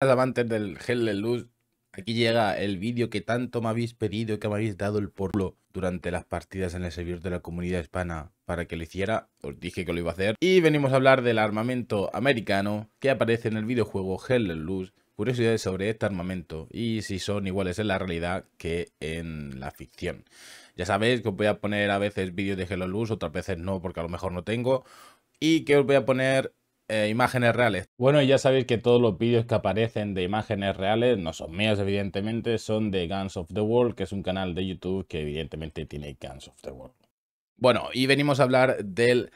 amantes del Hell Luz, aquí llega el vídeo que tanto me habéis pedido y que me habéis dado el porlo durante las partidas en el servidor de la comunidad hispana para que lo hiciera. Os dije que lo iba a hacer. Y venimos a hablar del armamento americano que aparece en el videojuego Hell Luz. Curiosidades sobre este armamento y si son iguales en la realidad que en la ficción. Ya sabéis que os voy a poner a veces vídeos de Hell Luz, otras veces no porque a lo mejor no tengo. Y que os voy a poner eh, imágenes reales. Bueno, ya sabéis que todos los vídeos que aparecen de imágenes reales no son míos, evidentemente, son de Guns of the World, que es un canal de YouTube que evidentemente tiene Guns of the World. Bueno, y venimos a hablar del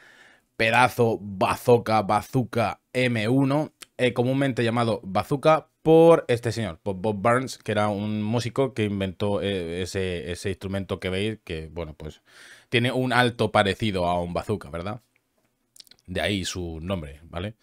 pedazo bazooka, bazooka M1, eh, comúnmente llamado bazooka por este señor, Bob Burns, que era un músico que inventó eh, ese, ese instrumento que veis, que bueno, pues tiene un alto parecido a un bazooka, ¿verdad? De ahí su nombre, ¿vale?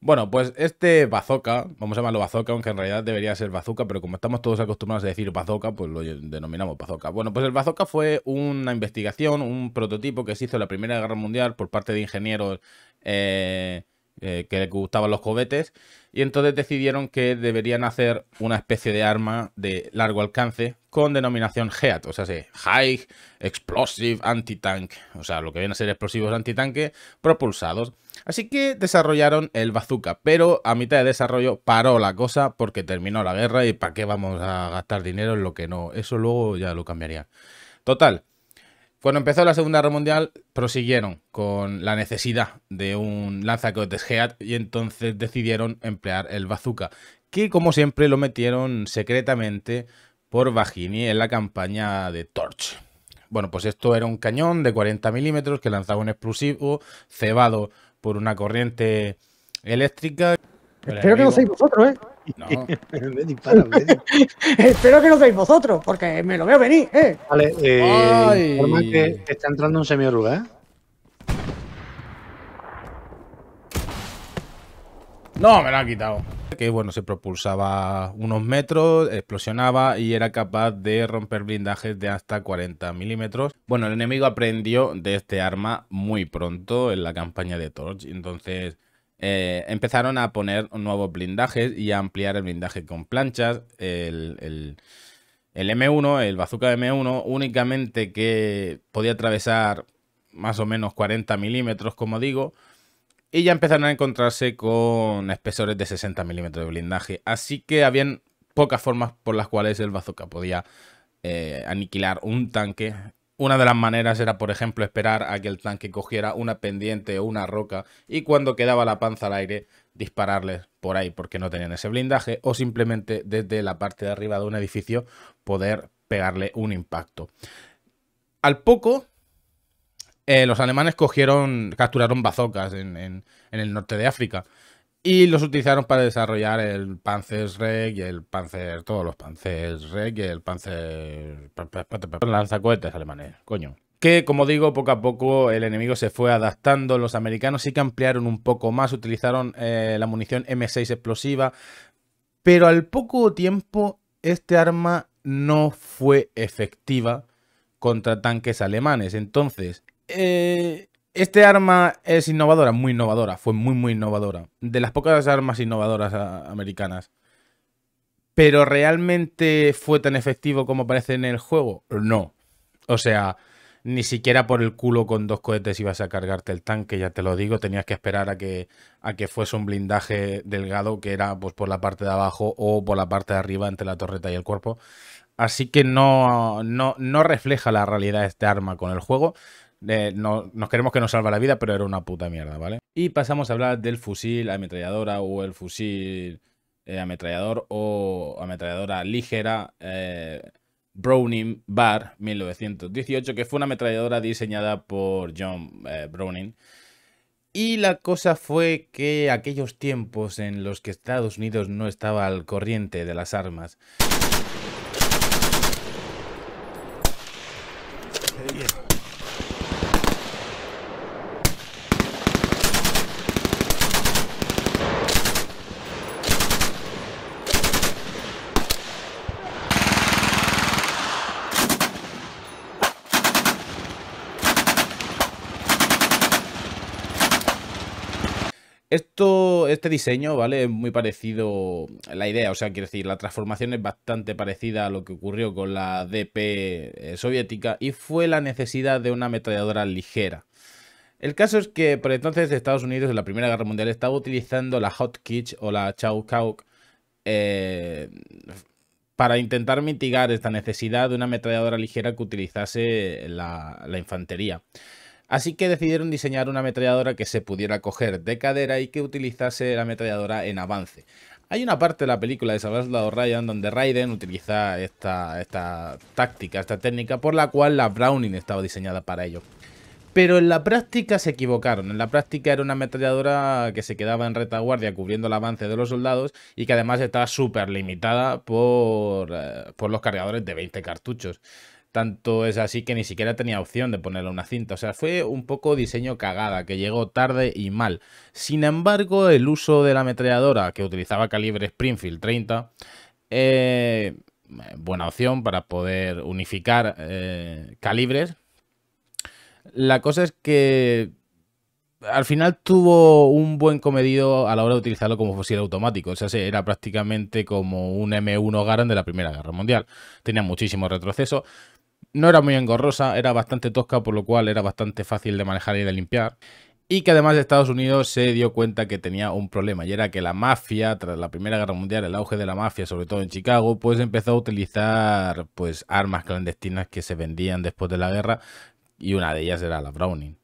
Bueno, pues este bazooka, vamos a llamarlo bazooka, aunque en realidad debería ser bazooka, pero como estamos todos acostumbrados a decir bazooka, pues lo denominamos bazooka. Bueno, pues el bazooka fue una investigación, un prototipo que se hizo en la Primera Guerra Mundial por parte de ingenieros eh, eh, que les gustaban los cohetes, y entonces decidieron que deberían hacer una especie de arma de largo alcance con denominación HEAT, o sea, High Explosive Anti-Tank, o sea, lo que vienen a ser explosivos antitanque propulsados. Así que desarrollaron el bazooka, pero a mitad de desarrollo paró la cosa porque terminó la guerra y ¿para qué vamos a gastar dinero en lo que no? Eso luego ya lo cambiaría. Total, cuando empezó la Segunda Guerra Mundial, prosiguieron con la necesidad de un lanzacohetes Heat y entonces decidieron emplear el bazooka, que como siempre lo metieron secretamente por Bagini en la campaña de Torch. Bueno, pues esto era un cañón de 40 milímetros que lanzaba un explosivo cebado por una corriente eléctrica. Espero que no seáis vosotros, ¿eh? No. Espero que no seáis vosotros, porque me lo veo venir, ¿eh? Vale, eh, que está entrando un semioruga, ¿eh? No, me lo ha quitado. Que bueno, se propulsaba unos metros, explosionaba y era capaz de romper blindajes de hasta 40 milímetros. Bueno, el enemigo aprendió de este arma muy pronto en la campaña de Torch, entonces eh, empezaron a poner nuevos blindajes y a ampliar el blindaje con planchas. El, M1, el bazooka M1, únicamente que podía atravesar más o menos 40 milímetros, como digo, y ya empezaron a encontrarse con espesores de 60 milímetros de blindaje. Así que habían pocas formas por las cuales el bazooka podía eh, aniquilar un tanque una de las maneras era, por ejemplo, esperar a que el tanque cogiera una pendiente o una roca y cuando quedaba la panza al aire dispararles por ahí porque no tenían ese blindaje o simplemente desde la parte de arriba de un edificio poder pegarle un impacto. Al poco, eh, los alemanes cogieron, capturaron bazocas en el norte de África y los utilizaron para desarrollar el Panzer Reg y el Panzer, todos los Panzer Reg y el Panzer lanzacohetes alemanes, coño. Que como digo, poco a poco el enemigo se fue adaptando, los americanos sí que ampliaron un poco más, utilizaron eh, la munición M6 explosiva, pero al poco tiempo este arma no fue efectiva contra tanques alemanes. Entonces, eh, este arma es innovadora, muy innovadora, fue muy, muy innovadora. De las pocas armas innovadoras ah, americanas. Pero realmente fue tan efectivo como parece en el juego? No. O sea, ni siquiera por el culo con dos cohetes ibas a cargarte el tanque, ya te lo digo, tenías que esperar a que, a que fuese un blindaje delgado que era pues, por la parte de abajo o por la parte de arriba entre la torreta y el cuerpo. Así que no, no, no refleja la realidad de este arma con el juego no, nos queremos que nos salva la vida, pero era una puta mierda, ¿vale? Y pasamos a hablar del fusil ametralladora o el fusil eh, ametrallador o ametralladora ligera eh, Browning Bar 1918, que fue una ametralladora diseñada por John eh, Browning. Y la cosa fue que aquellos tiempos en los que Estados Unidos no estaba al corriente de las armas Esto, este diseño, ¿vale? Es muy parecido a la idea, o sea, quiero decir, la transformación es bastante parecida a lo que ocurrió con la DP eh, soviética y fue la necesidad de una ametralladora ligera. El caso es que por entonces Estados Unidos en la Primera Guerra Mundial estaba utilizando la Kitsch o la Chowkauk eh, para intentar mitigar esta necesidad de una ametralladora ligera que utilizase la infantería. Así que decidieron diseñar una ametralladora que se pudiera coger de cadera y que utilizase la ametralladora en avance. Hay una parte de la película de Soldados Ryan donde Raiden utiliza esta, esta táctica, esta técnica, por la cual la Browning estaba diseñada para ello. Pero en la práctica se equivocaron. En la práctica era una ametralladora que se quedaba en retaguardia cubriendo el avance de los soldados y que además estaba súper limitada por, eh, por los cargadores de 20 cartuchos. Tanto es así que ni siquiera tenía opción de ponerle una cinta. O sea, fue un poco diseño cagada, que llegó tarde y mal. Sin embargo, el uso de la ametralladora, que utilizaba calibre Springfield 30, eh, buena opción para poder unificar eh, calibres. La cosa es que al final tuvo un buen comedido a la hora de utilizarlo como fusil automático. O sea, era prácticamente como un M1 Garand de la Primera Guerra Mundial. Tenía muchísimo retroceso no era muy engorrosa, era bastante tosca, por lo cual era bastante fácil de manejar y de limpiar. Y que además Estados Unidos se dio cuenta que tenía un problema, y era que la mafia, tras la Primera Guerra Mundial, el auge de la mafia, sobre todo en Chicago, pues empezó a utilizar pues armas clandestinas que se vendían después de la guerra, y una de ellas era la Browning.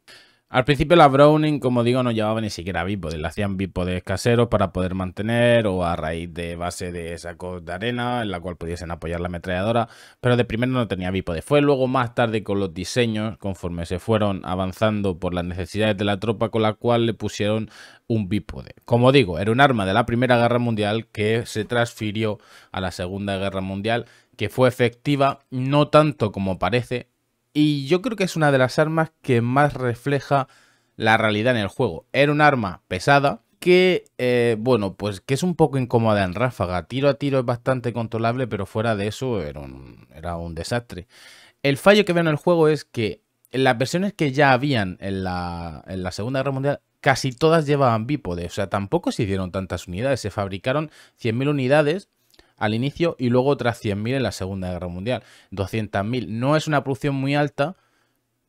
Al principio la Browning, como digo, no llevaba ni siquiera bípodes, le hacían bípodes caseros para poder mantener o a raíz de base de sacos de arena en la cual pudiesen apoyar la ametralladora, pero de primero no tenía bípodes. Fue luego más tarde con los diseños, conforme se fueron avanzando por las necesidades de la tropa, con la cual le pusieron un bípode. Como digo, era un arma de la Primera Guerra Mundial que se transfirió a la Segunda Guerra Mundial, que fue efectiva no tanto como parece, y yo creo que es una de las armas que más refleja la realidad en el juego. Era un arma pesada que, eh, bueno, pues que es un poco incómoda en ráfaga. Tiro a tiro es bastante controlable, pero fuera de eso era un, desastre. El fallo que veo en el juego es que las versiones que ya habían en la, en la Segunda Guerra Mundial casi todas llevaban bípode. O sea, tampoco se hicieron tantas unidades. Se fabricaron 100.000 unidades al inicio y luego otras 100.000 en la Segunda Guerra Mundial. 200.000. No es una producción muy alta,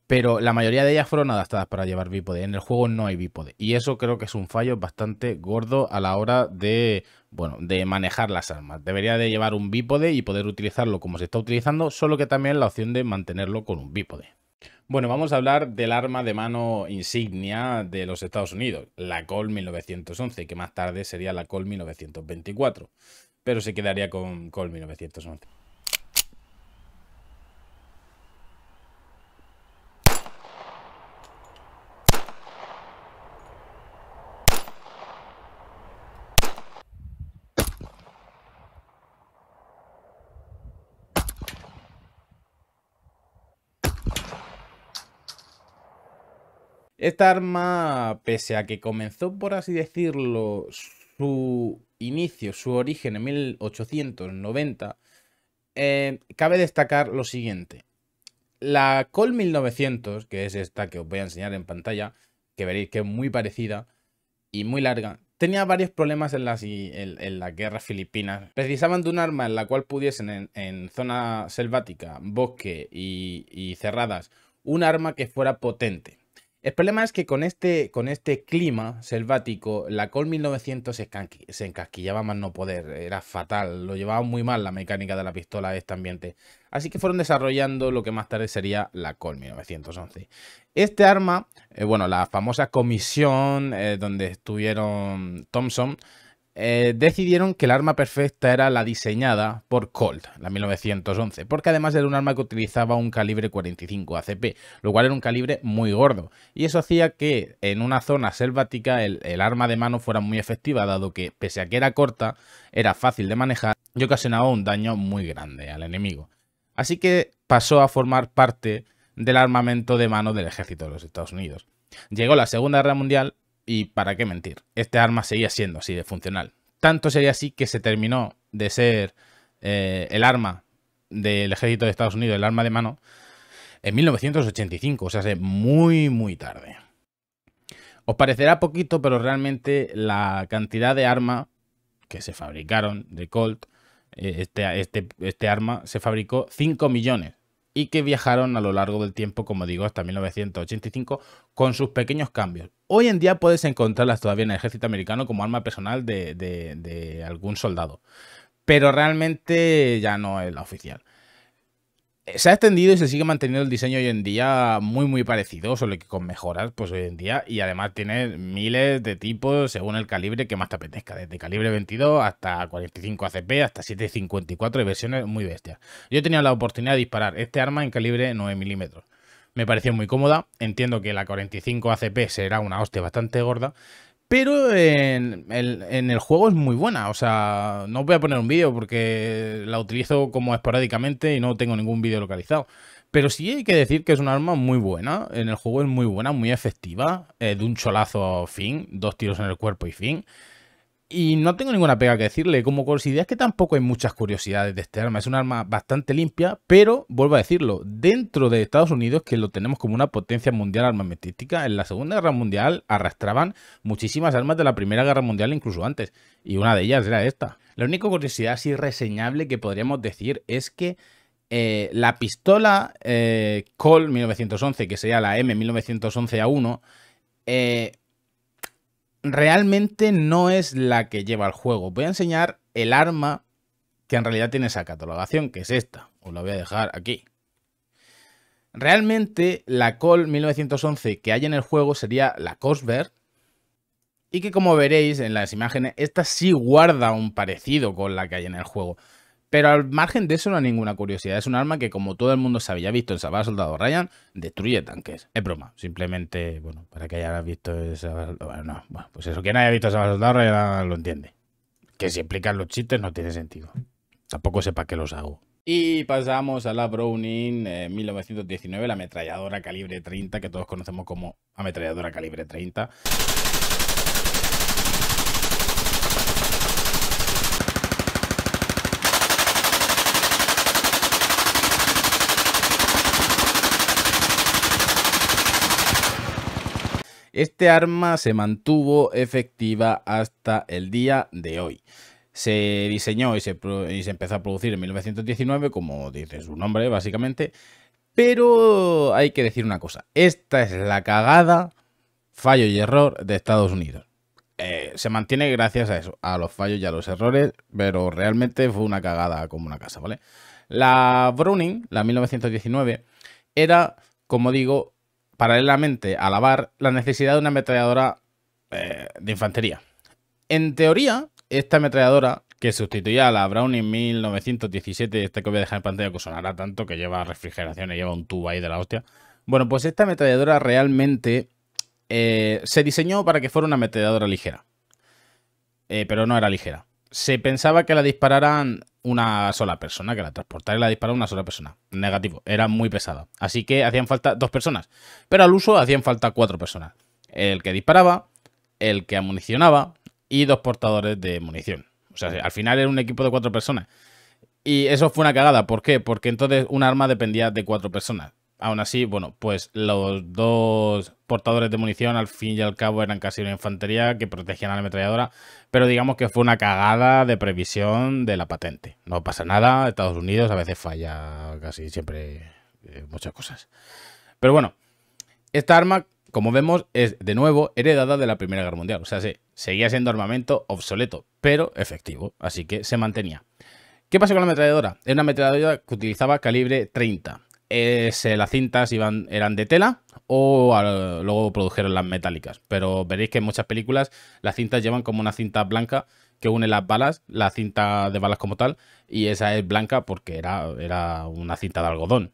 pero la mayoría de ellas fueron adaptadas para llevar bípode. En el juego no hay bípode. Y eso creo que es un fallo bastante gordo a la hora de, bueno, de manejar las armas. Debería de llevar un bípode y poder utilizarlo como se está utilizando, solo que también la opción de mantenerlo con un bípode. Bueno, vamos a hablar del arma de mano insignia de los Estados Unidos, la Col 1911, que más tarde sería la Col 1924 pero se quedaría con, mil 1911. Esta arma, pese a que comenzó, por así decirlo, su inicio, su origen en 1890, eh, cabe destacar lo siguiente. La Col 1900, que es esta que os voy a enseñar en pantalla, que veréis que es muy parecida y muy larga, tenía varios problemas en las, en, en guerras filipinas. Precisaban de un arma en la cual pudiesen en, zona selvática, bosque y cerradas, un arma que fuera potente. El problema es que con este, con este clima selvático, la Col 1900 se, encasquillaba más no poder, era fatal, lo llevaba muy mal la mecánica de la pistola de este ambiente. Así que fueron desarrollando lo que más tarde sería la Col 1911. Este arma, eh, bueno, la famosa comisión eh, donde estuvieron Thompson, eh, decidieron que el arma perfecta era la diseñada por Colt, la 1911, porque además era un arma que utilizaba un calibre 45 ACP, lo cual era un calibre muy gordo, y eso hacía que en una zona selvática el arma de mano fuera muy efectiva, dado que pese a que era corta, era fácil de manejar y ocasionaba un daño muy grande al enemigo. Así que pasó a formar parte del armamento de mano del ejército de los Estados Unidos. Llegó la Segunda Guerra Mundial y para qué mentir, este arma seguía siendo así de funcional. Tanto sería así que se terminó de ser eh, el arma del ejército de Estados Unidos, el arma de mano, en 1985, o sea, muy, muy tarde. Os parecerá poquito, pero realmente la cantidad de arma que se fabricaron de Colt, eh, este, este, este arma, se fabricó 5 millones y que viajaron a lo largo del tiempo, como digo, hasta 1985, con sus pequeños cambios. Hoy en día puedes encontrarlas todavía en el ejército americano como arma personal de, de algún soldado, pero realmente ya no es la oficial se ha extendido y se sigue manteniendo el diseño hoy en día muy muy parecido, solo que con mejoras pues hoy en día y además tiene miles de tipos según el calibre que más te apetezca, desde calibre 22 hasta 45 ACP hasta 754 y versiones muy bestias. Yo tenía la oportunidad de disparar este arma en calibre 9 milímetros. Me pareció muy cómoda, entiendo que la 45 ACP será una hostia bastante gorda, pero en, el juego es muy buena. O sea, no voy a poner un vídeo porque la utilizo como esporádicamente y no tengo ningún vídeo localizado. Pero sí hay que decir que es un arma muy buena. En el juego es muy buena, muy efectiva. Eh, de un cholazo fin, dos tiros en el cuerpo y fin. Y no tengo ninguna pega que decirle. Como curiosidad es que tampoco hay muchas curiosidades de este arma. Es un arma bastante limpia, pero vuelvo a decirlo, dentro de Estados Unidos, que lo tenemos como una potencia mundial armamentística, en la Segunda Guerra Mundial arrastraban muchísimas armas de la Primera Guerra Mundial incluso antes. Y una de ellas era esta. La única curiosidad así reseñable que podríamos decir es que eh, la pistola eh, Col 1911, que sería la M1911A1, eh, realmente no es la que lleva el juego. Voy a enseñar el arma que en realidad tiene esa catalogación, que es esta. Os la voy a dejar aquí. Realmente la Col 1911 que hay en el juego sería la Cosver. Y que como veréis en las imágenes, esta sí guarda un parecido con la que hay en el juego. Pero al margen de eso no hay ninguna curiosidad. Es un arma que, como todo el mundo se había visto en Salvar Soldado Ryan, destruye tanques. Es broma. Simplemente, bueno, para que hayas visto Bueno, bueno, pues eso, quien haya visto Salvar Soldado Ryan ah, lo entiende. Que si explican los chistes no tiene sentido. Tampoco sepa qué los hago. Y pasamos a la Browning 1919, eh, la ametralladora calibre 30, que todos conocemos como ametralladora calibre 30. Este arma se mantuvo efectiva hasta el día de hoy. Se diseñó y se, empezó a producir en 1919, como dice su nombre, básicamente. Pero hay que decir una cosa, esta es la cagada, fallo y error de Estados Unidos. Eh, se mantiene gracias a eso, a los fallos y a los errores, pero realmente fue una cagada como una casa, ¿vale? La Browning, la 1919, era, como digo, paralelamente a la la necesidad de una ametralladora eh, de infantería. En teoría, esta ametralladora que sustituía a la Browning 1917, esta que voy a dejar en pantalla que sonará tanto, que lleva refrigeración y lleva un tubo ahí de la hostia. Bueno, pues esta ametralladora realmente eh, se diseñó para que fuera una ametralladora ligera. Eh, pero no era ligera se pensaba que la dispararan una sola persona, que la transportara y la disparara una sola persona. Negativo, era muy pesada. Así que hacían falta dos personas. Pero al uso hacían falta cuatro personas. El que disparaba, el que amunicionaba y dos portadores de munición. O sea, al final era un equipo de cuatro personas. Y eso fue una cagada. ¿Por qué? Porque entonces un arma dependía de cuatro personas. Aún así, bueno, pues los dos portadores de munición al fin y al cabo eran casi una infantería que protegían a la ametralladora, pero digamos que fue una cagada de previsión de la patente. No pasa nada, Estados Unidos a veces falla casi siempre eh, muchas cosas. Pero bueno, esta arma, como vemos, es de nuevo heredada de la Primera Guerra Mundial. O sea, sí, seguía siendo armamento obsoleto, pero efectivo, así que se mantenía. ¿Qué pasó con la ametralladora? Era una ametralladora que utilizaba calibre 30 es, las cintas iban, eran de tela o luego produjeron las metálicas. Pero veréis que en muchas películas las cintas llevan como una cinta blanca que une las balas, la cinta de balas como tal, y esa es blanca porque era, era una cinta de algodón.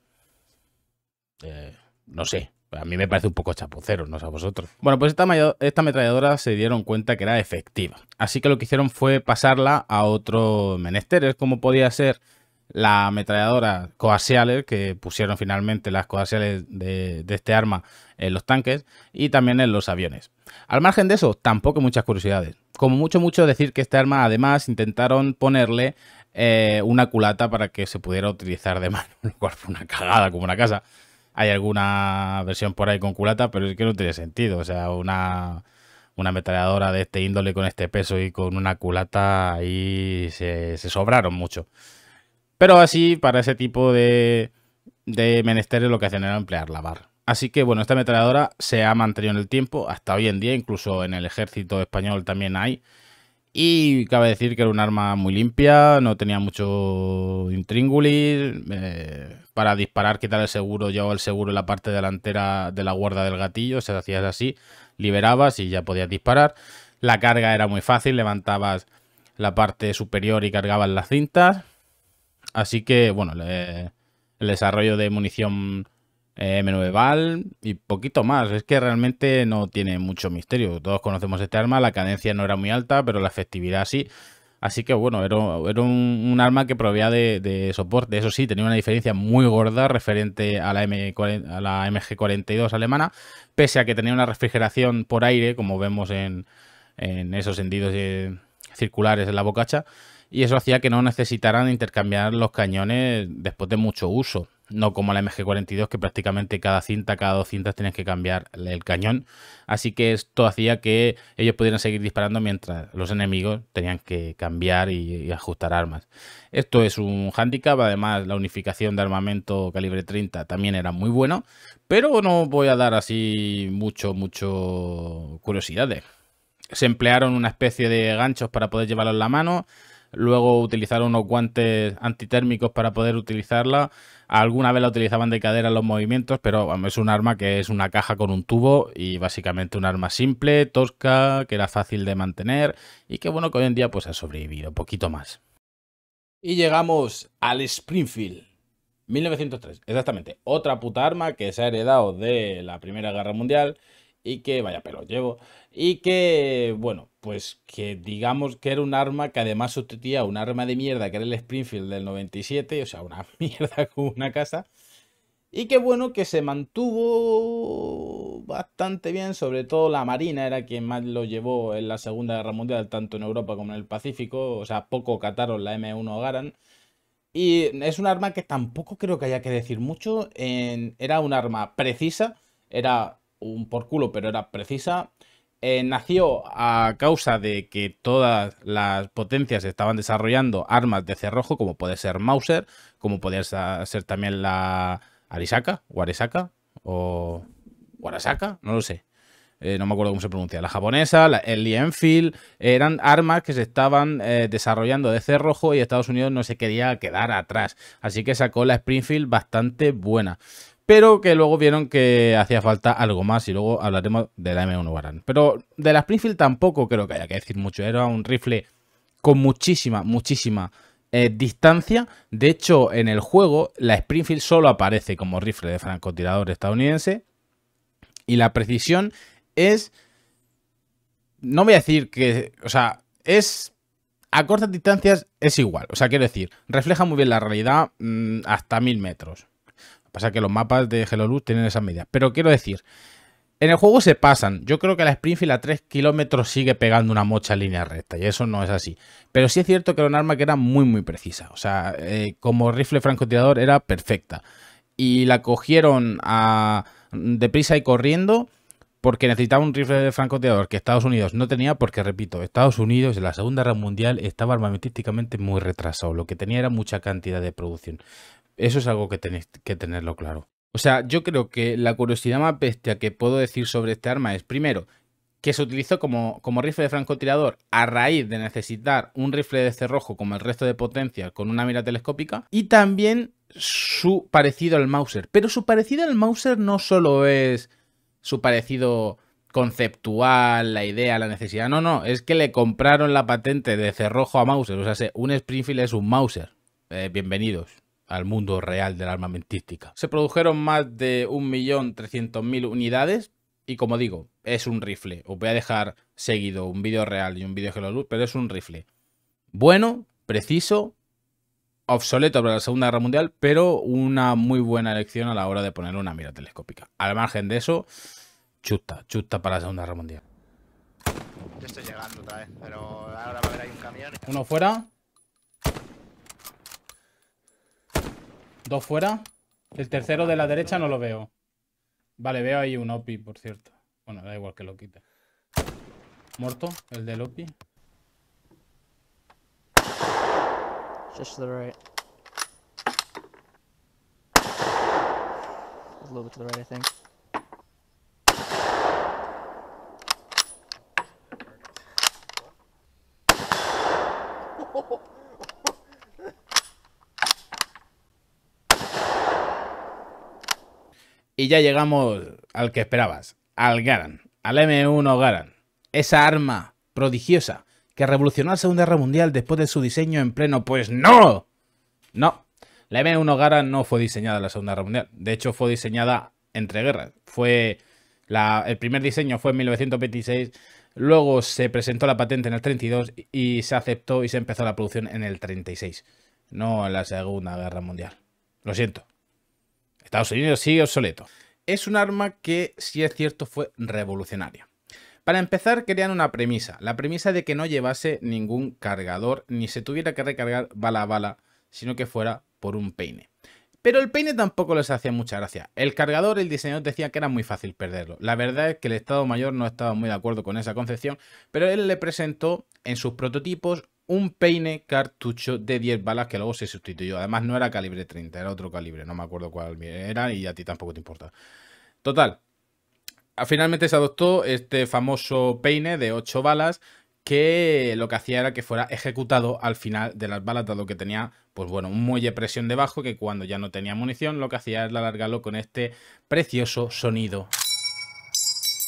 Eh, no sé, a mí me parece un poco chapucero, no sé a vosotros. Bueno, pues esta, esta ametralladora se dieron cuenta que era efectiva. Así que lo que hicieron fue pasarla a otro menester, es como podía ser la ametralladora coaxiales, que pusieron finalmente las coaxiales de, este arma en los tanques y también en los aviones. Al margen de eso, tampoco muchas curiosidades. Como mucho, mucho decir que este arma además intentaron ponerle eh, una culata para que se pudiera utilizar de mano, lo cual fue una cagada como una casa. Hay alguna versión por ahí con culata, pero es que no tiene sentido. O sea, una, una ametralladora de este índole con este peso y con una culata ahí se sobraron mucho. Pero así, para ese tipo de, menesteres, lo que hacen era emplear la barra. Así que bueno, esta ametralladora se ha mantenido en el tiempo hasta hoy en día, incluso en el ejército español también hay. Y cabe decir que era un arma muy limpia, no tenía mucho intríngulis. Eh, para disparar, quitar el seguro, llevaba el seguro en la parte delantera de la guarda del gatillo. se hacías así, liberabas y ya podías disparar. La carga era muy fácil, levantabas la parte superior y cargabas las cintas. Así que, bueno, el desarrollo de munición eh, M9 Val y poquito más. Es que realmente no tiene mucho misterio. Todos conocemos este arma, la cadencia no era muy alta, pero la efectividad sí. Así que bueno, era, un, arma que proveía de, soporte. Eso sí, tenía una diferencia muy gorda referente a la, a la MG42 alemana, pese a que tenía una refrigeración por aire, como vemos en, en esos sentidos eh, circulares en la bocacha y eso hacía que no necesitaran intercambiar los cañones después de mucho uso. No como la MG42 que prácticamente cada cinta, cada dos cintas tienes que cambiar el cañón. Así que esto hacía que ellos pudieran seguir disparando mientras los enemigos tenían que cambiar y, ajustar armas. Esto es un hándicap, además la unificación de armamento calibre 30 también era muy bueno, pero no voy a dar así mucho, mucho curiosidades se emplearon una especie de ganchos para poder llevarlos en la mano, luego utilizaron unos guantes antitérmicos para poder utilizarla. Alguna vez la utilizaban de cadera en los movimientos, pero es un arma que es una caja con un tubo y básicamente un arma simple, tosca, que era fácil de mantener y que bueno que hoy en día pues ha sobrevivido un poquito más. Y llegamos al Springfield. 1903, exactamente. Otra puta arma que se ha heredado de la Primera Guerra Mundial y que, vaya pelo, llevo y que, bueno, pues que digamos que era un arma que además sustituía un arma de mierda que era el Springfield del 97, o sea, una mierda como una casa. Y que bueno, que se mantuvo bastante bien, sobre todo la Marina era quien más lo llevó en la Segunda Guerra Mundial, tanto en Europa como en el Pacífico, o sea, poco cataron la M1 Garan. Y es un arma que tampoco creo que haya que decir mucho, era un arma precisa, era un por culo, pero era precisa. Eh, nació a causa de que todas las potencias estaban desarrollando armas de cerrojo, como puede ser Mauser, como podía ser también la Arisaka, o Arisaka, o Warasaka, no lo sé. Eh, no me acuerdo cómo se pronuncia, la japonesa, el el Enfield, eran armas que se estaban eh, desarrollando de cerrojo y Estados Unidos no se quería quedar atrás. Así que sacó la Springfield bastante buena pero que luego vieron que hacía falta algo más y luego hablaremos de la M1 Baran. Pero de la Springfield tampoco creo que haya que decir mucho, era un rifle con muchísima, muchísima eh, distancia. De hecho, en el juego la Springfield solo aparece como rifle de francotirador estadounidense y la precisión es... No voy a decir que... O sea, es a cortas distancias es igual. O sea, quiero decir, refleja muy bien la realidad mm, hasta mil metros. Pasa que los mapas de Hello tienen esas medidas. Pero quiero decir, en el juego se pasan. Yo creo que la Springfield a 3 kilómetros sigue pegando una mocha en línea recta y eso no es así. Pero sí es cierto que era un arma que era muy muy precisa. O sea, eh, como rifle francotirador era perfecta. Y la cogieron a deprisa y corriendo porque necesitaba un rifle de francotirador que Estados Unidos no tenía, porque repito, Estados Unidos en la Segunda Guerra Mundial estaba armamentísticamente muy retrasado, lo que tenía era mucha cantidad de producción. Eso es algo que tenéis que tenerlo claro. O sea, yo creo que la curiosidad más bestia que puedo decir sobre este arma es, primero, que se utilizó como, como rifle de francotirador a raíz de necesitar un rifle de cerrojo como el resto de potencia, con una mira telescópica y también su parecido al Mauser. Pero su parecido al Mauser no solo es su parecido conceptual, la idea, la necesidad. No, no, es que le compraron la patente de cerrojo a Mauser. O sea, un Springfield es un Mauser. Eh, bienvenidos al mundo real de la armamentística. Se produjeron más de 1.300.000 unidades y como digo, es un rifle. Os voy a dejar seguido un vídeo real y un vídeo de luz, pero es un rifle. Bueno, preciso, obsoleto para la Segunda Guerra Mundial, pero una muy buena elección a la hora de poner una mira telescópica. Al margen de eso, chuta, chuta para la Segunda Guerra Mundial. llegando otra vez, pero a un camión. Uno fuera. Dos fuera. El tercero de la derecha no lo veo. Vale, veo ahí un OPI, por cierto. Bueno, da igual que lo quite. Muerto, el del OPI. Just the right. A little bit to the right, I think. Y ya llegamos al que esperabas, al Garan, al M1 Garan. Esa arma prodigiosa que revolucionó la Segunda Guerra Mundial después de su diseño en pleno, pues no. No, la M1 Garan no fue diseñada en la Segunda Guerra Mundial. De hecho, fue diseñada entre guerras. Fue el primer diseño fue en 1926, luego se presentó la patente en el 32 y se aceptó y se empezó la producción en el 36. No en la Segunda Guerra Mundial. Lo siento. Estados Unidos sigue obsoleto. Es un arma que, si es cierto, fue revolucionaria. Para empezar, querían una premisa, la premisa de que no llevase ningún cargador ni se tuviera que recargar bala a bala, sino que fuera por un peine. Pero el peine tampoco les hacía mucha gracia. El cargador, el diseñador decía que era muy fácil perderlo. La verdad es que el Estado Mayor no estaba muy de acuerdo con esa concepción, pero él le presentó en sus prototipos un peine cartucho de 10 balas que luego se sustituyó. Además, no era calibre 30, era otro calibre, no me acuerdo cuál era y a ti tampoco te importa. Total, finalmente se adoptó este famoso peine de 8 balas que lo que hacía era que fuera ejecutado al final de las balas, dado que tenía, pues bueno, un muelle presión debajo que cuando ya no tenía munición, lo que hacía era alargarlo con este precioso sonido.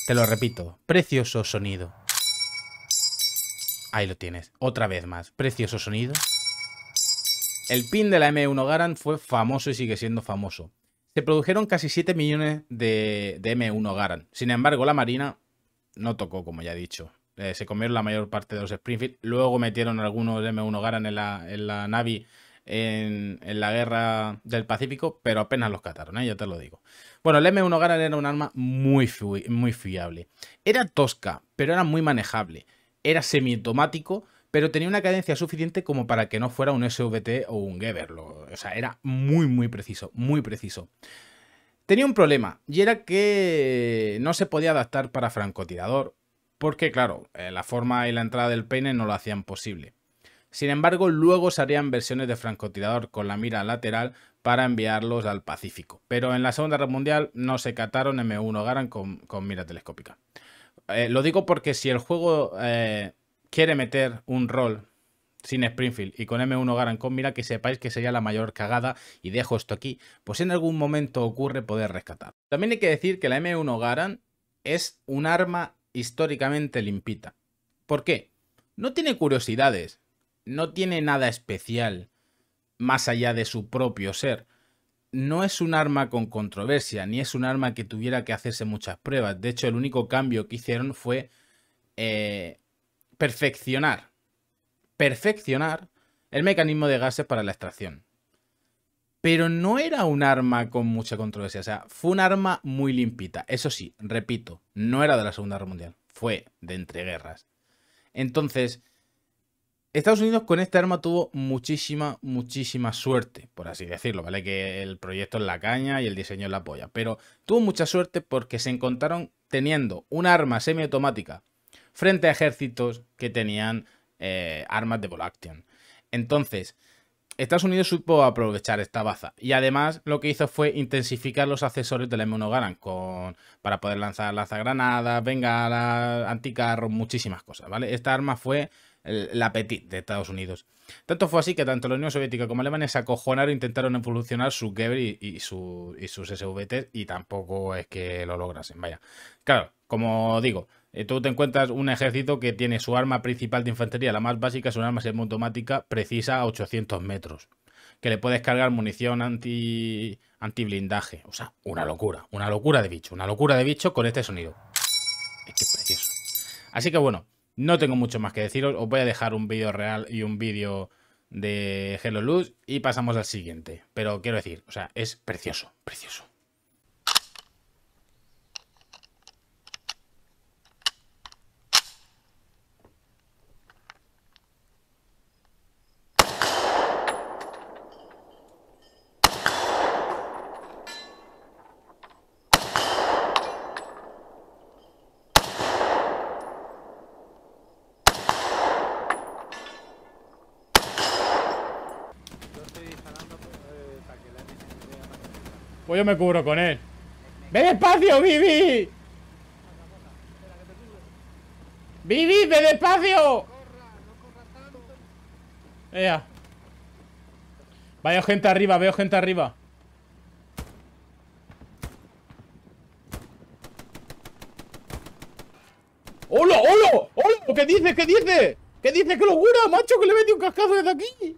Te lo repito, precioso sonido. Ahí lo tienes, otra vez más. Precioso sonido. El pin de la M1 Garand fue famoso y sigue siendo famoso. Se produjeron casi 7 millones de, M1 Garand. Sin embargo, la Marina no tocó, como ya he dicho. Eh, se comieron la mayor parte de los Springfield. Luego metieron algunos M1 Garand en la, en la Navi en, la guerra del Pacífico, pero apenas los cataron, ¿eh? ya te lo digo. Bueno, el M1 Garand era un arma muy, muy fiable. Era tosca, pero era muy manejable era semiautomático, pero tenía una cadencia suficiente como para que no fuera un SVT o un Geber. o sea, era muy, muy preciso, muy preciso. Tenía un problema, y era que no se podía adaptar para francotirador, porque claro, eh, la forma y la entrada del peine no lo hacían posible. Sin embargo, luego se harían versiones de francotirador con la mira lateral para enviarlos al Pacífico. Pero en la Segunda Guerra Mundial no se cataron M1 Garand con mira telescópica. Eh, lo digo porque si el juego eh, quiere meter un rol sin Springfield y con M1 con mira que sepáis que sería la mayor cagada y dejo esto aquí, pues en algún momento ocurre poder rescatar. También hay que decir que la M1 Garan es un arma históricamente limpita. ¿Por qué? No tiene curiosidades, no tiene nada especial más allá de su propio ser no es un arma con controversia, ni es un arma que tuviera que hacerse muchas pruebas. De hecho, el único cambio que hicieron fue eh, perfeccionar, perfeccionar el mecanismo de gases para la extracción. Pero no era un arma con mucha controversia, o sea, fue un arma muy limpita. Eso sí, repito, no era de la Segunda Guerra Mundial, fue de entreguerras. Entonces, Estados Unidos con este arma tuvo muchísima, muchísima suerte, por así decirlo, ¿vale? Que el proyecto es la caña y el diseño es la polla. Pero tuvo mucha suerte porque se encontraron teniendo un arma semiautomática frente a ejércitos que tenían eh, armas de volaction. Entonces, Estados Unidos supo aprovechar esta baza. Y además lo que hizo fue intensificar los accesorios de la M1 con para poder lanzar lanzagranadas, bengalas, anticarros, muchísimas cosas, ¿vale? Esta arma fue el, de Estados Unidos. Tanto fue así que tanto la Unión Soviética como Alemania se acojonaron e intentaron evolucionar su Geber y, sus SVT y tampoco es que lo lograsen, vaya. Claro, como digo, eh, tú te encuentras un ejército que tiene su arma principal de infantería, la más básica es una arma semiautomática precisa a 800 metros, que le puedes cargar munición anti, anti blindaje. O sea, una locura, una locura de bicho, una locura de bicho con este sonido. Es que es precioso. Así que bueno, no tengo mucho más que deciros. Os voy a dejar un vídeo real y un vídeo de Hello Luz y pasamos al siguiente. Pero quiero decir, o sea, es precioso, precioso. Pues yo me cubro con él. ¡Ve despacio, Vivi! ¡Vivi, ve despacio! Ea. Vaya gente arriba, veo gente arriba. ¡Hola, hola! ¡Hola! ¿Qué dice? ¿Qué dice? ¿Qué dices? ¡Qué locura, macho! ¡Que le metí un cascazo desde aquí!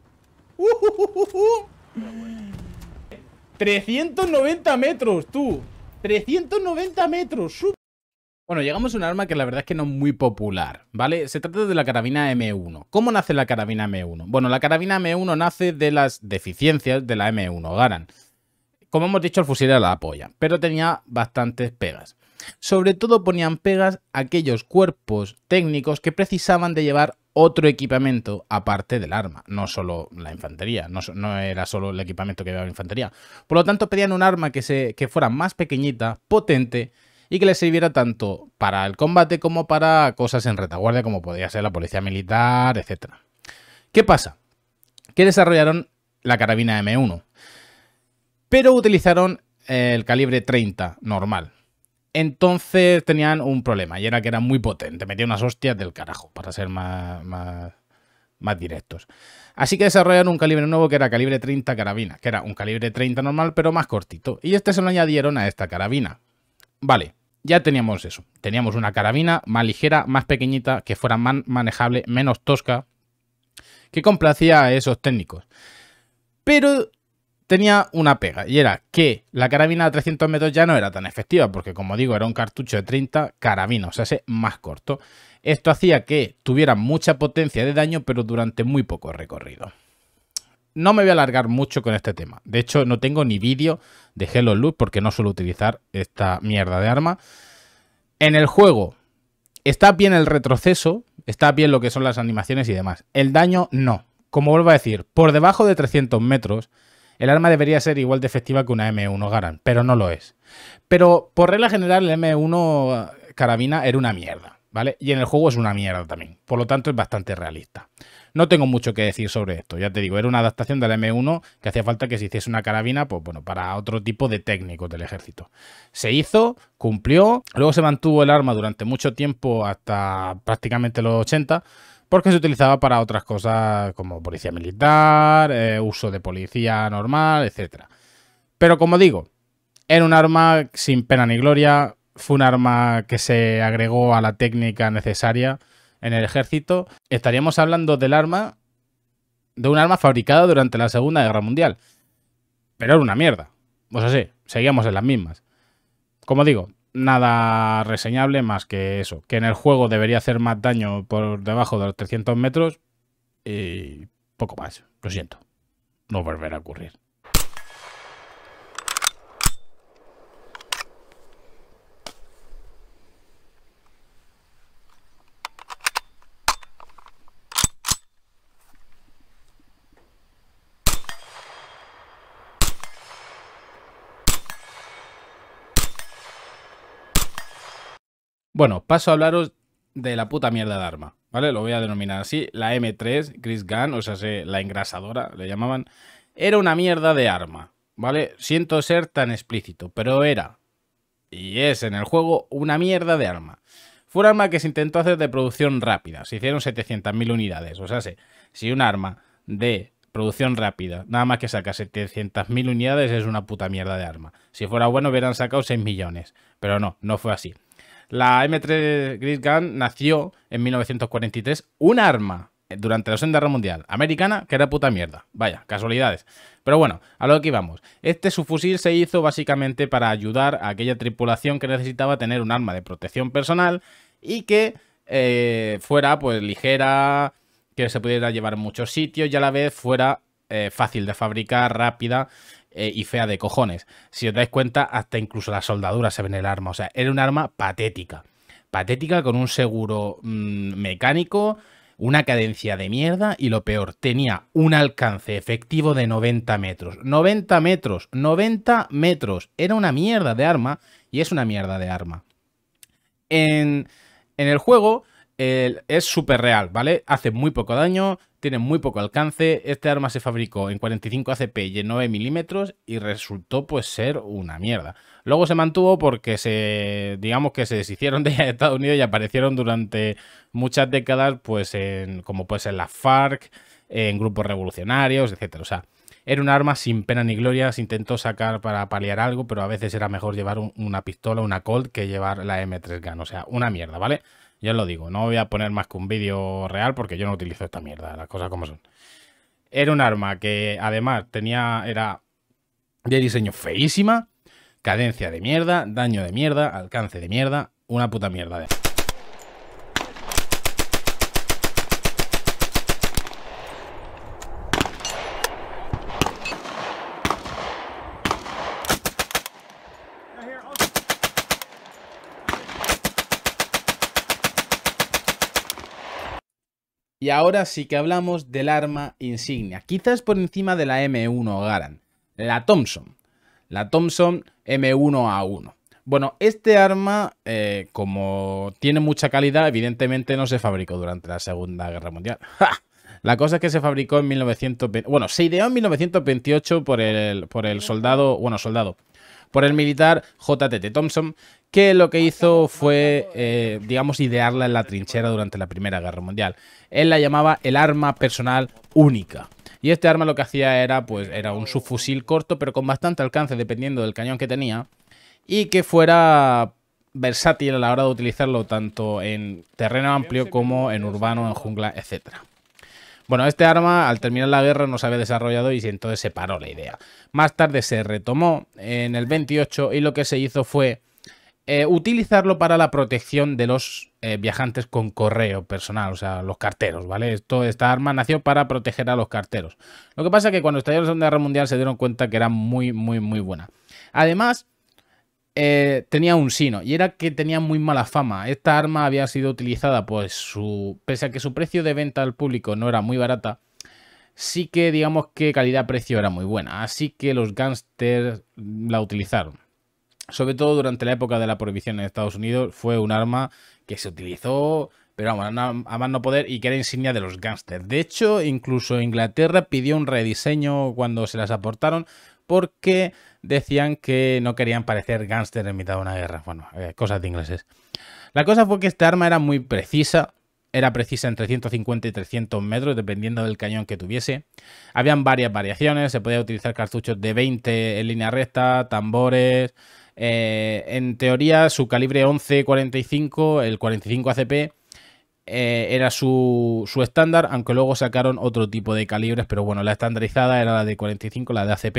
Uh, uh, uh, uh 390 metros, tú. 390 metros, Bueno, llegamos a un arma que la verdad es que no es muy popular, ¿vale? Se trata de la carabina M1. ¿Cómo nace la carabina M1? Bueno, la carabina M1 nace de las deficiencias de la M1, Garan. Como hemos dicho, el fusil era la apoya, pero tenía bastantes pegas. Sobre todo ponían pegas aquellos cuerpos técnicos que precisaban de llevar otro equipamiento aparte del arma, no solo la infantería, no, era solo el equipamiento que llevaba la infantería. Por lo tanto, pedían un arma que, se, que fuera más pequeñita, potente y que le sirviera tanto para el combate como para cosas en retaguardia, como podía ser la policía militar, etcétera ¿Qué pasa? Que desarrollaron la carabina M1, pero utilizaron el calibre 30 normal, entonces tenían un problema y era que era muy potente, metía unas hostias del carajo, para ser más, más, más directos. Así que desarrollaron un calibre nuevo que era calibre 30 carabina, que era un calibre 30 normal pero más cortito. Y este se lo añadieron a esta carabina. Vale, ya teníamos eso. Teníamos una carabina más ligera, más pequeñita, que fuera más manejable, menos tosca, que complacía a esos técnicos. Pero tenía una pega y era que la carabina de 300 metros ya no era tan efectiva porque como digo era un cartucho de 30 carabinos, o sea, más corto. Esto hacía que tuviera mucha potencia de daño pero durante muy poco recorrido. No me voy a alargar mucho con este tema. De hecho, no tengo ni vídeo de Hello Loot porque no suelo utilizar esta mierda de arma. En el juego está bien el retroceso, está bien lo que son las animaciones y demás. El daño no. Como vuelvo a decir, por debajo de 300 metros el arma debería ser igual de efectiva que una M1 Garand, pero no lo es. Pero por regla general, el M1 carabina era una mierda, ¿vale? Y en el juego es una mierda también. Por lo tanto, es bastante realista. No tengo mucho que decir sobre esto, ya te digo, era una adaptación la M1 que hacía falta que se hiciese una carabina, pues bueno, para otro tipo de técnicos del ejército. Se hizo, cumplió, luego se mantuvo el arma durante mucho tiempo hasta prácticamente los 80 porque se utilizaba para otras cosas como policía militar, eh, uso de policía normal, etc. Pero como digo, era un arma sin pena ni gloria, fue un arma que se agregó a la técnica necesaria en el ejército. Estaríamos hablando del arma, de un arma fabricada durante la Segunda Guerra Mundial. Pero era una mierda. O pues sea, sí, seguíamos en las mismas. Como digo, nada reseñable más que eso, que en el juego debería hacer más daño por debajo de los 300 metros y poco más, lo siento, no volverá a ocurrir. Bueno, paso a hablaros de la puta mierda de arma, ¿vale? Lo voy a denominar así. La M3, Chris Gun, o sea, la engrasadora, le llamaban. Era una mierda de arma, ¿vale? Siento ser tan explícito, pero era, y es en el juego, una mierda de arma. Fue un arma que se intentó hacer de producción rápida. Se hicieron 700.000 unidades. O sea, si un arma de producción rápida, nada más que saca 700.000 unidades, es una puta mierda de arma. Si fuera bueno, hubieran sacado 6 millones. Pero no, no fue así. La M3 Grid Gun nació en 1943, un arma eh, durante la Segunda Guerra Mundial americana que era puta mierda. Vaya, casualidades. Pero bueno, a lo que íbamos. Este subfusil se hizo básicamente para ayudar a aquella tripulación que necesitaba tener un arma de protección personal y que eh, fuera pues ligera, que se pudiera llevar a muchos sitios y a la vez fuera eh, fácil de fabricar, rápida eh, y fea de cojones. Si os dais cuenta, hasta incluso la soldadura se ven el arma. O sea, era un arma patética. Patética con un seguro mm, mecánico, una cadencia de mierda y lo peor, tenía un alcance efectivo de 90 metros. 90 metros, 90 metros. Era una mierda de arma y es una mierda de arma. En, en el juego es súper real, ¿vale? Hace muy poco daño, tiene muy poco alcance. Este arma se fabricó en 45 ACP y en 9 milímetros y resultó pues ser una mierda. Luego se mantuvo porque se, digamos que se deshicieron de Estados Unidos y aparecieron durante muchas décadas pues en, como puede ser la FARC, en grupos revolucionarios, etc. O sea, era un arma sin pena ni gloria, se intentó sacar para paliar algo, pero a veces era mejor llevar una pistola, una Colt, que llevar la M3 GAN. O sea, una mierda, ¿vale? Ya lo digo, no voy a poner más que un vídeo real porque yo no utilizo esta mierda, las cosas como son. Era un arma que además tenía, era de diseño feísima, cadencia de mierda, daño de mierda, alcance de mierda, una puta mierda de... Y ahora sí que hablamos del arma insignia, quizás por encima de la M1 Garand, la Thompson. La Thompson M1A1. Bueno, este arma, eh, como tiene mucha calidad, evidentemente no se fabricó durante la Segunda Guerra Mundial. La cosa es que se fabricó en 1920... Bueno, se ideó en 1928 por el, por el soldado... Bueno, soldado por el militar JTT Thompson, que lo que hizo fue, eh, digamos, idearla en la trinchera durante la Primera Guerra Mundial. Él la llamaba el arma personal única. Y este arma lo que hacía era, pues, era un subfusil corto, pero con bastante alcance, dependiendo del cañón que tenía, y que fuera versátil a la hora de utilizarlo tanto en terreno amplio como en urbano, en jungla, etcétera. Bueno, este arma al terminar la guerra no se había desarrollado y entonces se paró la idea. Más tarde se retomó en el 28 y lo que se hizo fue eh, utilizarlo para la protección de los eh, viajantes con correo personal, o sea, los carteros, ¿vale? esta arma nació para proteger a los carteros. Lo que pasa es que cuando estalló la Segunda Guerra Mundial se dieron cuenta que era muy, muy, muy buena. Además, eh, tenía un sino y era que tenía muy mala fama. Esta arma había sido utilizada, pues, su, pese a que su precio de venta al público no era muy barata, sí que digamos que calidad-precio era muy buena. Así que los gángsters la utilizaron. Sobre todo durante la época de la prohibición en Estados Unidos, fue un arma que se utilizó, pero a más no poder y que era insignia de los gángsters. De hecho, incluso Inglaterra pidió un rediseño cuando se las aportaron porque decían que no querían parecer gángster en mitad de una guerra. Bueno, eh, cosas de ingleses. La cosa fue que esta arma era muy precisa, era precisa entre 150 y 300 metros, dependiendo del cañón que tuviese. Habían varias variaciones, se podía utilizar cartuchos de 20 en línea recta, tambores. Eh, en teoría, su calibre 11-45, el 45 ACP, eh, era su, su, estándar, aunque luego sacaron otro tipo de calibres, pero bueno, la estandarizada era la de 45, la de ACP.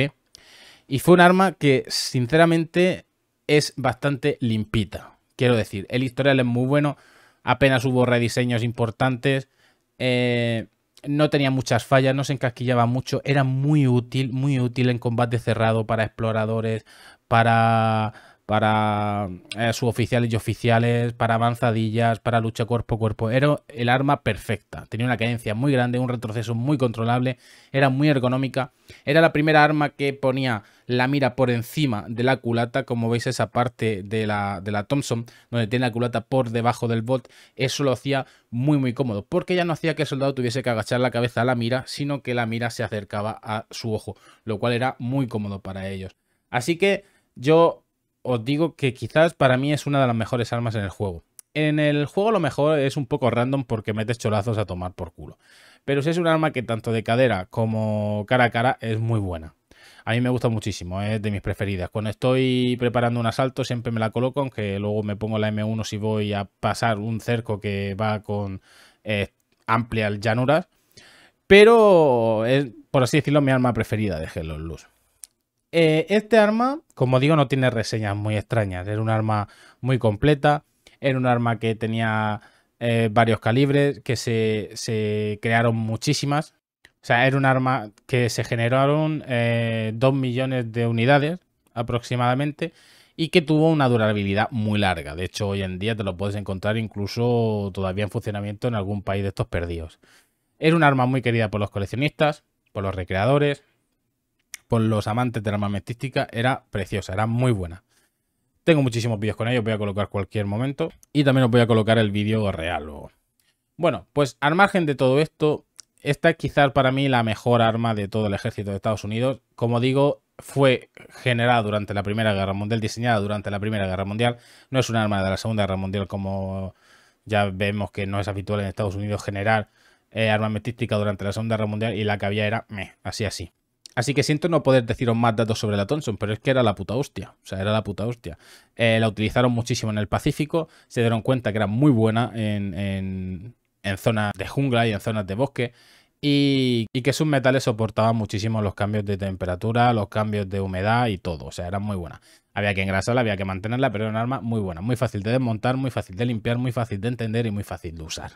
Y fue un arma que, sinceramente, es bastante limpita. Quiero decir, el historial es muy bueno, apenas hubo rediseños importantes, eh, no tenía muchas fallas, no se encasquillaba mucho, era muy útil, muy útil en combate cerrado para exploradores, para para eh, suboficiales y oficiales, para avanzadillas, para lucha cuerpo a cuerpo. Era el arma perfecta. Tenía una cadencia muy grande, un retroceso muy controlable, era muy ergonómica. Era la primera arma que ponía la mira por encima de la culata, como veis esa parte de la, de la Thompson, donde tiene la culata por debajo del bot, eso lo hacía muy muy cómodo, porque ya no hacía que el soldado tuviese que agachar la cabeza a la mira, sino que la mira se acercaba a su ojo, lo cual era muy cómodo para ellos. Así que yo os digo que quizás para mí es una de las mejores armas en el juego. En el juego lo mejor es un poco random porque metes cholazos a tomar por culo. Pero si es un arma que tanto de cadera como cara a cara es muy buena. A mí me gusta muchísimo, es de mis preferidas. Cuando estoy preparando un asalto siempre me la coloco, aunque luego me pongo la M1 si voy a pasar un cerco que va con eh, amplias llanuras. Pero es, por así decirlo, mi arma preferida de Hello Luz. Eh, este arma, como digo, no tiene reseñas muy extrañas. Era un arma muy completa. Era un arma que tenía eh, varios calibres, que se, se crearon muchísimas. O sea, era un arma que se generaron 2 eh, millones de unidades aproximadamente y que tuvo una durabilidad muy larga. De hecho, hoy en día te lo puedes encontrar incluso todavía en funcionamiento en algún país de estos perdidos. Era un arma muy querida por los coleccionistas, por los recreadores, por los amantes de la armamentística. Era preciosa, era muy buena. Tengo muchísimos vídeos con ellos, voy a colocar cualquier momento. Y también os voy a colocar el vídeo real Bueno, pues al margen de todo esto, esta es quizás para mí la mejor arma de todo el ejército de Estados Unidos. Como digo, fue generada durante la Primera Guerra Mundial, diseñada durante la Primera Guerra Mundial. No es un arma de la Segunda Guerra Mundial como ya vemos que no es habitual en Estados Unidos generar armas eh, armamentística durante la Segunda Guerra Mundial y la que había era así así. Así que siento no poder deciros más datos sobre la Thompson, pero es que era la puta hostia. O sea, era la puta hostia. Eh, la utilizaron muchísimo en el Pacífico, se dieron cuenta que era muy buena en en zonas de jungla y en zonas de bosque y, que sus metales soportaban muchísimo los cambios de temperatura, los cambios de humedad y todo, o sea, eran muy buenas. Había que engrasarla, había que mantenerla, pero era un arma muy buena, muy fácil de desmontar, muy fácil de limpiar, muy fácil de entender y muy fácil de usar.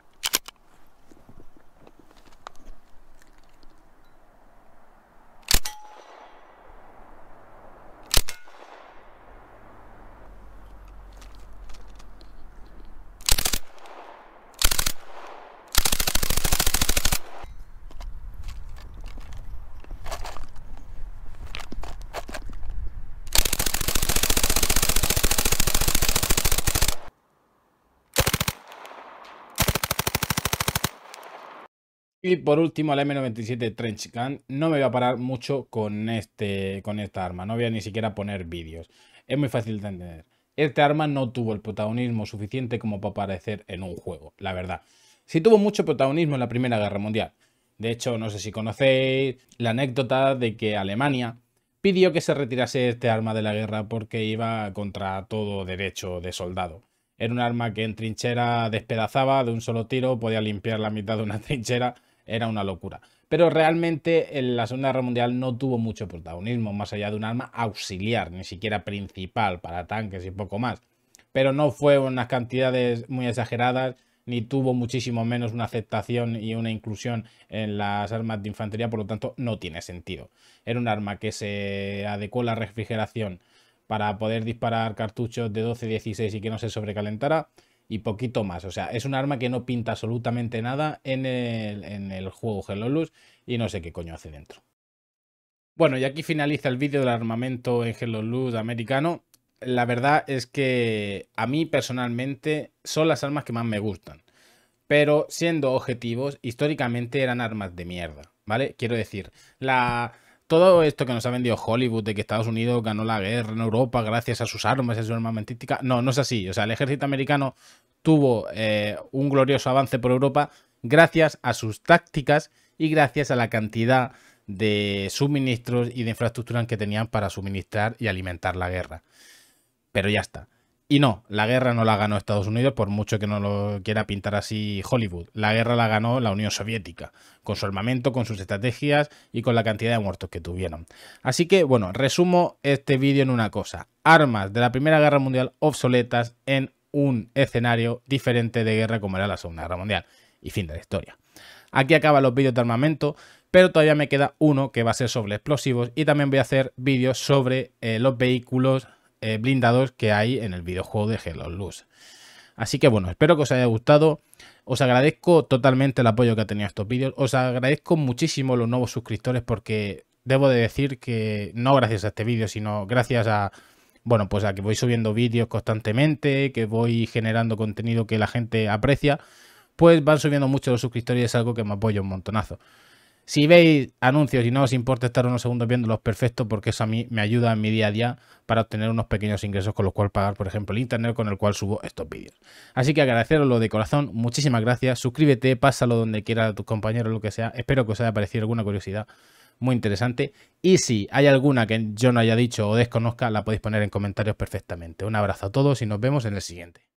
Y por último, el M97 Trench Gun. No me voy a parar mucho con, este, con esta arma. No voy a ni siquiera poner vídeos. Es muy fácil de entender. Este arma no tuvo el protagonismo suficiente como para aparecer en un juego, la verdad. Sí tuvo mucho protagonismo en la Primera Guerra Mundial. De hecho, no sé si conocéis la anécdota de que Alemania pidió que se retirase este arma de la guerra porque iba contra todo derecho de soldado. Era un arma que en trinchera despedazaba de un solo tiro, podía limpiar la mitad de una trinchera era una locura. Pero realmente en eh, la Segunda Guerra Mundial no tuvo mucho protagonismo, más allá de un arma auxiliar, ni siquiera principal para tanques y poco más. Pero no fue unas cantidades muy exageradas, ni tuvo muchísimo menos una aceptación y una inclusión en las armas de infantería, por lo tanto no tiene sentido. Era un arma que se adecuó a la refrigeración para poder disparar cartuchos de 12-16 y que no se sobrecalentara y poquito más. O sea, es un arma que no pinta absolutamente nada en el, juego el juego y no sé qué coño hace dentro. Bueno, y aquí finaliza el vídeo del armamento en Gelolus americano. La verdad es que a mí personalmente son las armas que más me gustan. Pero siendo objetivos, históricamente eran armas de mierda, ¿vale? Quiero decir, la todo esto que nos ha vendido Hollywood de que Estados Unidos ganó la guerra en Europa gracias a sus armas, a su armamentística, no, no es así. O sea, el ejército americano tuvo eh, un glorioso avance por Europa gracias a sus tácticas y gracias a la cantidad de suministros y de infraestructuras que tenían para suministrar y alimentar la guerra. Pero ya está. Y no, la guerra no la ganó Estados Unidos, por mucho que no lo quiera pintar así Hollywood. La guerra la ganó la Unión Soviética, con su armamento, con sus estrategias y con la cantidad de muertos que tuvieron. Así que, bueno, resumo este vídeo en una cosa. Armas de la Primera Guerra Mundial obsoletas en un escenario diferente de guerra como era la Segunda Guerra Mundial. Y fin de la historia. Aquí acaban los vídeos de armamento, pero todavía me queda uno que va a ser sobre explosivos y también voy a hacer vídeos sobre eh, los vehículos eh, blindados que hay en el videojuego de Hello Luz. Así que bueno, espero que os haya gustado. Os agradezco totalmente el apoyo que ha tenido estos vídeos. Os agradezco muchísimo los nuevos suscriptores porque debo de decir que no gracias a este vídeo, sino gracias a, bueno, pues a que voy subiendo vídeos constantemente, que voy generando contenido que la gente aprecia, pues van subiendo mucho los suscriptores y es algo que me apoya un montonazo. Si veis anuncios y no os importa estar unos segundos viéndolos, perfecto, porque eso a mí me ayuda en mi día a día para obtener unos pequeños ingresos con los cuales pagar, por ejemplo, el internet con el cual subo estos vídeos. Así que agradeceroslo de corazón, muchísimas gracias, suscríbete, pásalo donde quiera a tus compañeros, lo que sea. Espero que os haya parecido alguna curiosidad muy interesante. Y si hay alguna que yo no haya dicho o desconozca, la podéis poner en comentarios perfectamente. Un abrazo a todos y nos vemos en el siguiente.